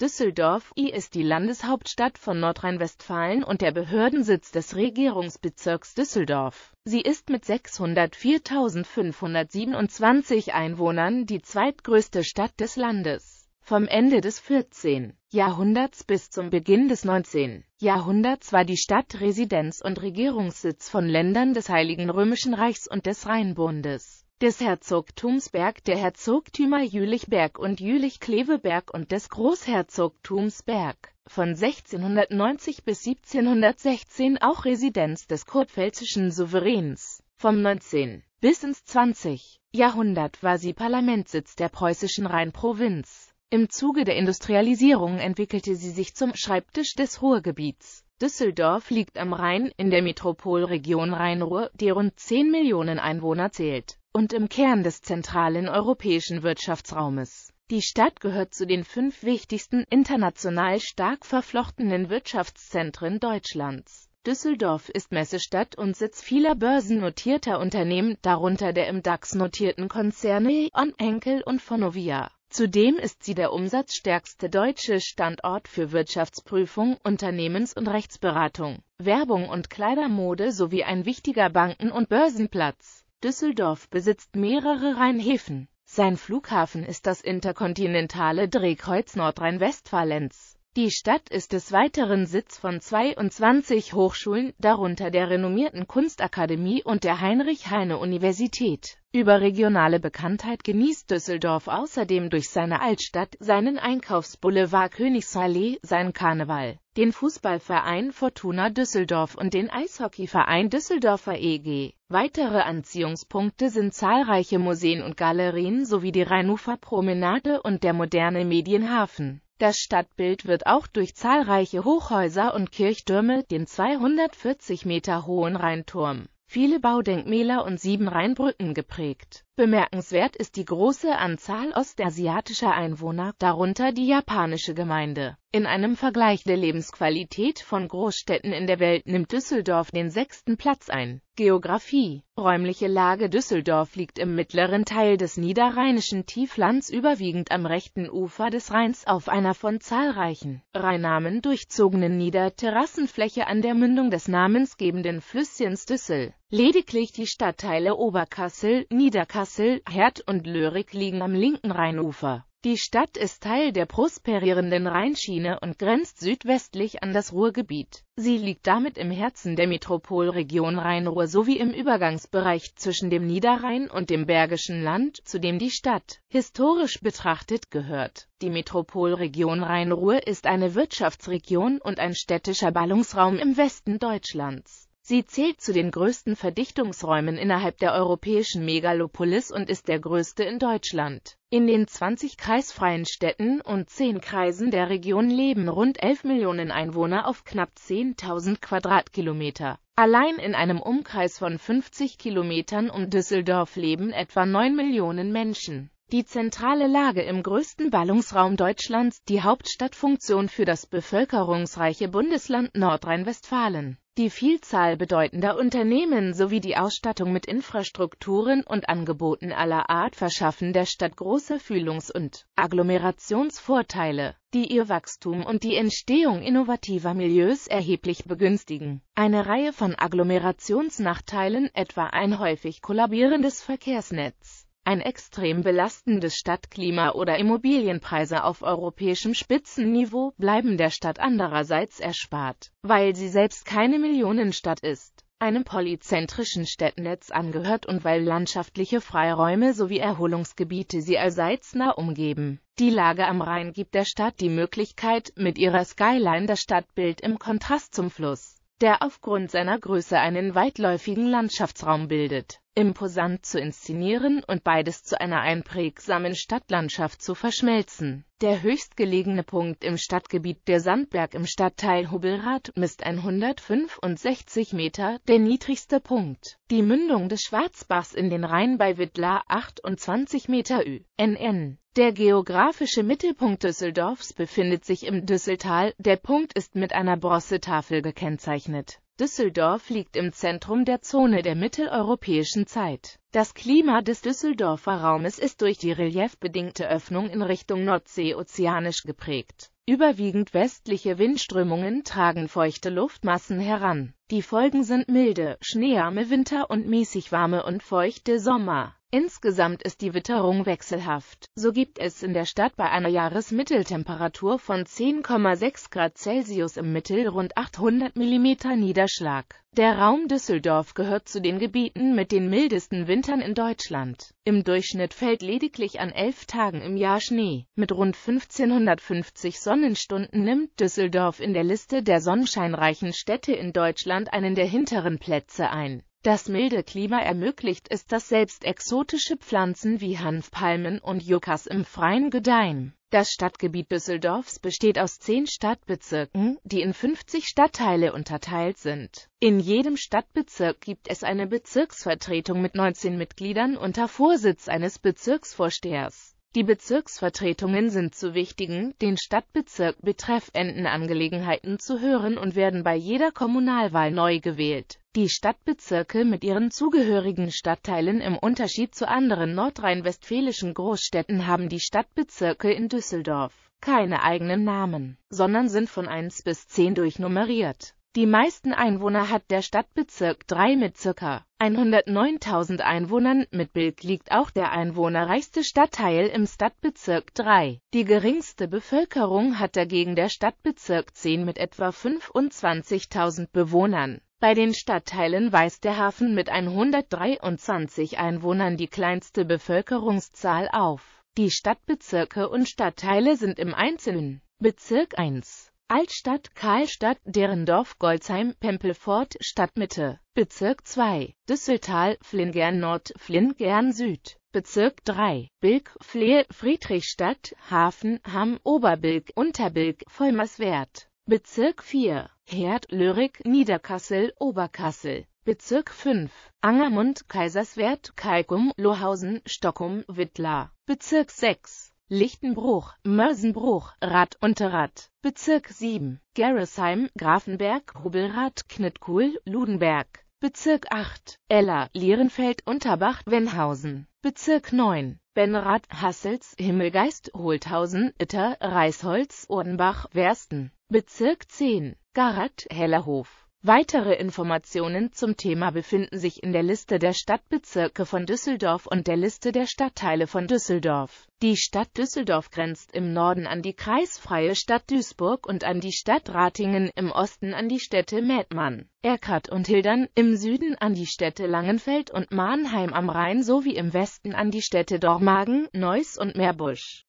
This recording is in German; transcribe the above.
Düsseldorf I ist die Landeshauptstadt von Nordrhein-Westfalen und der Behördensitz des Regierungsbezirks Düsseldorf. Sie ist mit 604.527 Einwohnern die zweitgrößte Stadt des Landes. Vom Ende des 14. Jahrhunderts bis zum Beginn des 19. Jahrhunderts war die Stadt Residenz und Regierungssitz von Ländern des Heiligen Römischen Reichs und des Rheinbundes des Herzogtums Berg, der Herzogtümer Jülichberg und Jülich-Kleveberg und des Großherzogtums Berg, von 1690 bis 1716 auch Residenz des kurpfälzischen Souveräns. Vom 19. bis ins 20. Jahrhundert war sie Parlamentssitz der preußischen Rheinprovinz. Im Zuge der Industrialisierung entwickelte sie sich zum Schreibtisch des Ruhrgebiets. Düsseldorf liegt am Rhein in der Metropolregion Rhein-Ruhr, die rund 10 Millionen Einwohner zählt und im Kern des zentralen europäischen Wirtschaftsraumes. Die Stadt gehört zu den fünf wichtigsten international stark verflochtenen Wirtschaftszentren Deutschlands. Düsseldorf ist Messestadt und Sitz vieler börsennotierter Unternehmen, darunter der im DAX notierten Konzerne On Enkel und Vonovia. Zudem ist sie der umsatzstärkste deutsche Standort für Wirtschaftsprüfung, Unternehmens- und Rechtsberatung, Werbung und Kleidermode sowie ein wichtiger Banken- und Börsenplatz. Düsseldorf besitzt mehrere Rheinhäfen. Sein Flughafen ist das interkontinentale Drehkreuz Nordrhein-Westfalens. Die Stadt ist des Weiteren Sitz von 22 Hochschulen, darunter der renommierten Kunstakademie und der Heinrich-Heine-Universität. Überregionale Bekanntheit genießt Düsseldorf außerdem durch seine Altstadt, seinen Einkaufsboulevard Königsallee, seinen Karneval den Fußballverein Fortuna Düsseldorf und den Eishockeyverein Düsseldorfer EG. Weitere Anziehungspunkte sind zahlreiche Museen und Galerien sowie die Rheinufer Promenade und der moderne Medienhafen. Das Stadtbild wird auch durch zahlreiche Hochhäuser und Kirchtürme, den 240 Meter hohen Rheinturm, viele Baudenkmäler und sieben Rheinbrücken geprägt Bemerkenswert ist die große Anzahl ostasiatischer Einwohner, darunter die japanische Gemeinde. In einem Vergleich der Lebensqualität von Großstädten in der Welt nimmt Düsseldorf den sechsten Platz ein. Geografie Räumliche Lage Düsseldorf liegt im mittleren Teil des niederrheinischen Tieflands überwiegend am rechten Ufer des Rheins auf einer von zahlreichen Rheinamen durchzogenen Niederterrassenfläche an der Mündung des namensgebenden Flüsschens Düssel. Lediglich die Stadtteile Oberkassel, Niederkassel, Herd und Lörik liegen am linken Rheinufer. Die Stadt ist Teil der prosperierenden Rheinschiene und grenzt südwestlich an das Ruhrgebiet. Sie liegt damit im Herzen der Metropolregion Rhein-Ruhr sowie im Übergangsbereich zwischen dem Niederrhein und dem Bergischen Land, zu dem die Stadt historisch betrachtet gehört. Die Metropolregion Rhein-Ruhr ist eine Wirtschaftsregion und ein städtischer Ballungsraum im Westen Deutschlands. Sie zählt zu den größten Verdichtungsräumen innerhalb der europäischen Megalopolis und ist der größte in Deutschland. In den 20 kreisfreien Städten und 10 Kreisen der Region leben rund 11 Millionen Einwohner auf knapp 10.000 Quadratkilometer. Allein in einem Umkreis von 50 Kilometern um Düsseldorf leben etwa 9 Millionen Menschen. Die zentrale Lage im größten Ballungsraum Deutschlands, die Hauptstadtfunktion für das bevölkerungsreiche Bundesland Nordrhein-Westfalen. Die Vielzahl bedeutender Unternehmen sowie die Ausstattung mit Infrastrukturen und Angeboten aller Art verschaffen der Stadt große Fühlungs- und Agglomerationsvorteile, die ihr Wachstum und die Entstehung innovativer Milieus erheblich begünstigen. Eine Reihe von Agglomerationsnachteilen, etwa ein häufig kollabierendes Verkehrsnetz ein extrem belastendes Stadtklima oder Immobilienpreise auf europäischem Spitzenniveau bleiben der Stadt andererseits erspart, weil sie selbst keine Millionenstadt ist, einem polyzentrischen Städtnetz angehört und weil landschaftliche Freiräume sowie Erholungsgebiete sie allseits nah umgeben. Die Lage am Rhein gibt der Stadt die Möglichkeit, mit ihrer Skyline das Stadtbild im Kontrast zum Fluss der aufgrund seiner Größe einen weitläufigen Landschaftsraum bildet imposant zu inszenieren und beides zu einer einprägsamen Stadtlandschaft zu verschmelzen. Der höchstgelegene Punkt im Stadtgebiet der Sandberg im Stadtteil Hubelrath misst 165 Meter, der niedrigste Punkt. Die Mündung des Schwarzbachs in den Rhein bei Wittlar 28 Meter NN. Der geografische Mittelpunkt Düsseldorfs befindet sich im Düsseltal, der Punkt ist mit einer Bronzetafel gekennzeichnet Düsseldorf liegt im Zentrum der Zone der mitteleuropäischen Zeit. Das Klima des Düsseldorfer Raumes ist durch die reliefbedingte Öffnung in Richtung Nordsee ozeanisch geprägt. Überwiegend westliche Windströmungen tragen feuchte Luftmassen heran die Folgen sind milde, schneearme Winter und mäßig warme und feuchte Sommer. Insgesamt ist die Witterung wechselhaft. So gibt es in der Stadt bei einer Jahresmitteltemperatur von 10,6 Grad Celsius im Mittel rund 800 mm Niederschlag. Der Raum Düsseldorf gehört zu den Gebieten mit den mildesten Wintern in Deutschland. Im Durchschnitt fällt lediglich an elf Tagen im Jahr Schnee. Mit rund 1550 Sonnenstunden nimmt Düsseldorf in der Liste der sonnenscheinreichen Städte in Deutschland und einen der hinteren Plätze ein. Das milde Klima ermöglicht es, dass selbst exotische Pflanzen wie Hanfpalmen und Yuccas im Freien gedeihen. Das Stadtgebiet Düsseldorfs besteht aus zehn Stadtbezirken, die in 50 Stadtteile unterteilt sind. In jedem Stadtbezirk gibt es eine Bezirksvertretung mit 19 Mitgliedern unter Vorsitz eines Bezirksvorstehers. Die Bezirksvertretungen sind zu wichtigen, den Stadtbezirk betreffenden Angelegenheiten zu hören und werden bei jeder Kommunalwahl neu gewählt. Die Stadtbezirke mit ihren zugehörigen Stadtteilen im Unterschied zu anderen nordrhein-westfälischen Großstädten haben die Stadtbezirke in Düsseldorf keine eigenen Namen, sondern sind von 1 bis 10 durchnummeriert. Die meisten Einwohner hat der Stadtbezirk 3 mit ca. 109.000 Einwohnern. Mit Bild liegt auch der einwohnerreichste Stadtteil im Stadtbezirk 3. Die geringste Bevölkerung hat dagegen der Stadtbezirk 10 mit etwa 25.000 Bewohnern. Bei den Stadtteilen weist der Hafen mit 123 Einwohnern die kleinste Bevölkerungszahl auf. Die Stadtbezirke und Stadtteile sind im Einzelnen Bezirk 1 Altstadt, Karlstadt, Derendorf, Golzheim, Pempelfort, Stadtmitte, Bezirk 2, Düsseltal, Flingern Nord, Flingern Süd, Bezirk 3, Bilk, Flehe, Friedrichstadt, Hafen, Hamm, Oberbilk, Unterbilk, Vollmerswert, Bezirk 4, Herd, Lyrik, Niederkassel, Oberkassel, Bezirk 5, Angermund, Kaiserswerth, Kalkum, Lohausen, Stockum, Wittlar, Bezirk 6, Lichtenbruch, Mörsenbruch, Rad, Unterrad, Bezirk 7, Gerresheim, Grafenberg, Hubelrad, Knittkuhl, Ludenberg, Bezirk 8, Ella, Lierenfeld, Unterbach, Wenhausen, Bezirk 9, Benrad, Hassels, Himmelgeist, Holthausen, Itter, Reisholz, Odenbach, Wersten, Bezirk 10, Garat, Hellerhof. Weitere Informationen zum Thema befinden sich in der Liste der Stadtbezirke von Düsseldorf und der Liste der Stadtteile von Düsseldorf. Die Stadt Düsseldorf grenzt im Norden an die kreisfreie Stadt Duisburg und an die Stadt Ratingen, im Osten an die Städte Mettmann, Erkert und Hildern, im Süden an die Städte Langenfeld und Mahnheim am Rhein sowie im Westen an die Städte Dormagen, Neuss und Meerbusch.